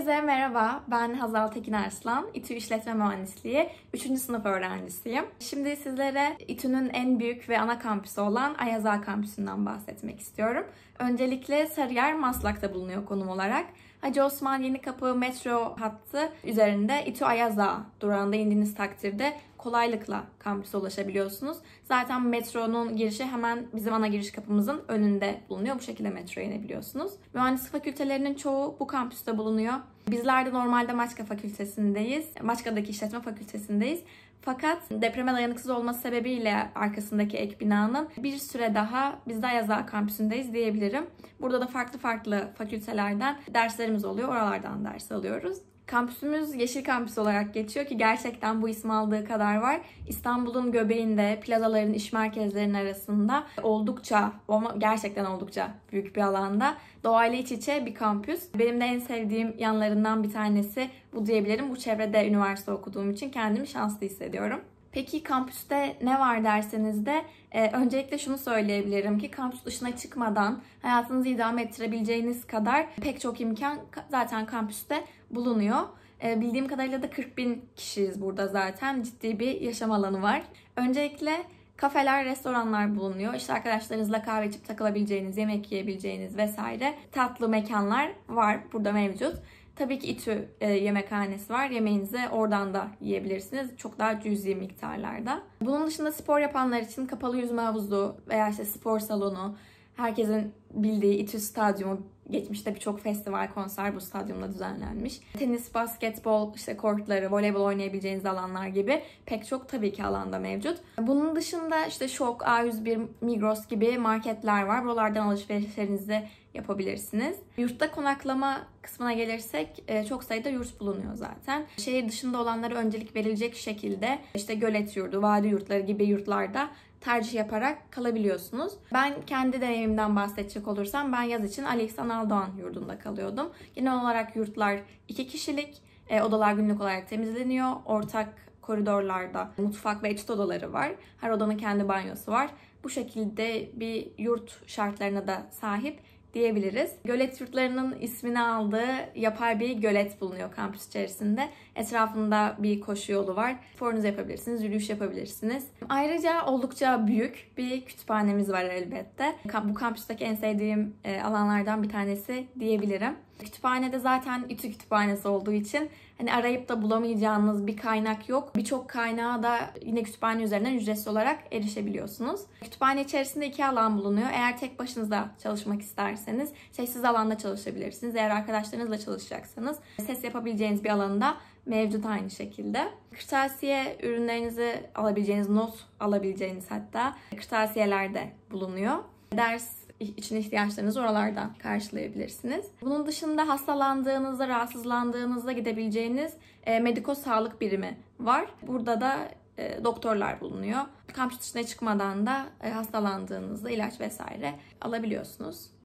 Herkese merhaba, ben Hazal Tekin Arslan, İTÜ İşletme Mühendisliği 3. sınıf öğrencisiyim. Şimdi sizlere İTÜ'nün en büyük ve ana kampüsü olan Ayaza Kampüsü'nden bahsetmek istiyorum. Öncelikle Sarıyer Maslak'ta bulunuyor konum olarak. Hacı Osman Yeni Kapı metro hattı üzerinde İTÜ Ayaza Dağı durağında indiğiniz takdirde kolaylıkla kampüse ulaşabiliyorsunuz. Zaten metronun girişi hemen bizim ana giriş kapımızın önünde bulunuyor. Bu şekilde metroya inebiliyorsunuz. Mühendislik fakültelerinin çoğu bu kampüste bulunuyor. Bizler de normalde Maçka Fakültesindeyiz. Maçka'daki işletme fakültesindeyiz. Fakat depreme dayanıksız olma sebebiyle arkasındaki ek binanın bir süre daha biz de Ayaza kampüsündeyiz diyebilirim. Burada da farklı farklı fakültelerden derslerimiz oluyor. Oralardan ders alıyoruz. Kampüsümüz Yeşil Kampüs olarak geçiyor ki gerçekten bu ismi aldığı kadar var. İstanbul'un göbeğinde, plazaların, iş merkezlerinin arasında oldukça, ama gerçekten oldukça büyük bir alanda doğayla iç içe bir kampüs. Benim de en sevdiğim yanlarından bir tanesi bu diyebilirim. Bu çevrede üniversite okuduğum için kendimi şanslı hissediyorum. Peki kampüste ne var derseniz de e, öncelikle şunu söyleyebilirim ki kampüs dışına çıkmadan hayatınızı idame ettirebileceğiniz kadar pek çok imkan zaten kampüste bulunuyor. E, bildiğim kadarıyla da 40 bin kişiyiz burada zaten. Ciddi bir yaşam alanı var. Öncelikle kafeler, restoranlar bulunuyor. İşte arkadaşlarınızla kahve içip takılabileceğiniz, yemek yiyebileceğiniz vesaire tatlı mekanlar var burada mevcut. Tabii ki İTÜ e, yemekhanesi var. Yemeğinizi oradan da yiyebilirsiniz. Çok daha cüzi miktarlarda. Bunun dışında spor yapanlar için kapalı yüzme havuzu veya işte spor salonu, herkesin bildiği İTÜ stadyumu Geçmişte birçok festival, konser bu stadyumda düzenlenmiş. Tenis, basketbol, işte kortları, voleybol oynayabileceğiniz alanlar gibi pek çok tabii ki alanda mevcut. Bunun dışında işte Şok, A101, Migros gibi marketler var. Buralardan alışverişlerinizi yapabilirsiniz. Yurtta konaklama kısmına gelirsek e, çok sayıda yurt bulunuyor zaten. Şehir dışında olanlara öncelik verilecek şekilde işte gölet yurdu, vadi yurtları gibi yurtlarda tercih yaparak kalabiliyorsunuz. Ben kendi deneyimimden bahsedecek olursam ben yaz için Ali İhsan Aldoğan yurdunda kalıyordum. Genel olarak yurtlar iki kişilik. E, odalar günlük olarak temizleniyor. Ortak koridorlarda mutfak ve etüt odaları var. Her odanın kendi banyosu var. Bu şekilde bir yurt şartlarına da sahip diyebiliriz. Gölet yurtlarının ismini aldığı yapay bir gölet bulunuyor kampüs içerisinde. Etrafında bir koşu yolu var. Sporunuzu yapabilirsiniz, yürüyüş yapabilirsiniz. Ayrıca oldukça büyük bir kütüphanemiz var elbette. Bu kampüsteki en sevdiğim e, alanlardan bir tanesi diyebilirim. Kütüphanede zaten İTÜ kütüphanesi olduğu için hani arayıp da bulamayacağınız bir kaynak yok. Birçok kaynağı da yine kütüphane üzerinden ücretsiz olarak erişebiliyorsunuz. Kütüphane içerisinde iki alan bulunuyor. Eğer tek başınıza çalışmak isterseniz sessiz alanda çalışabilirsiniz. Eğer arkadaşlarınızla çalışacaksanız ses yapabileceğiniz bir alanda mevcut aynı şekilde. Kırtasiye ürünlerinizi alabileceğiniz, not alabileceğiniz hatta kırtasiyelerde bulunuyor. Ders için ihtiyaçlarınızı oralardan karşılayabilirsiniz. Bunun dışında hastalandığınızda, rahatsızlandığınızda gidebileceğiniz e, mediko sağlık birimi var. Burada da e, doktorlar bulunuyor. Kampüs dışına çıkmadan da e, hastalandığınızda ilaç vesaire alabiliyorsunuz.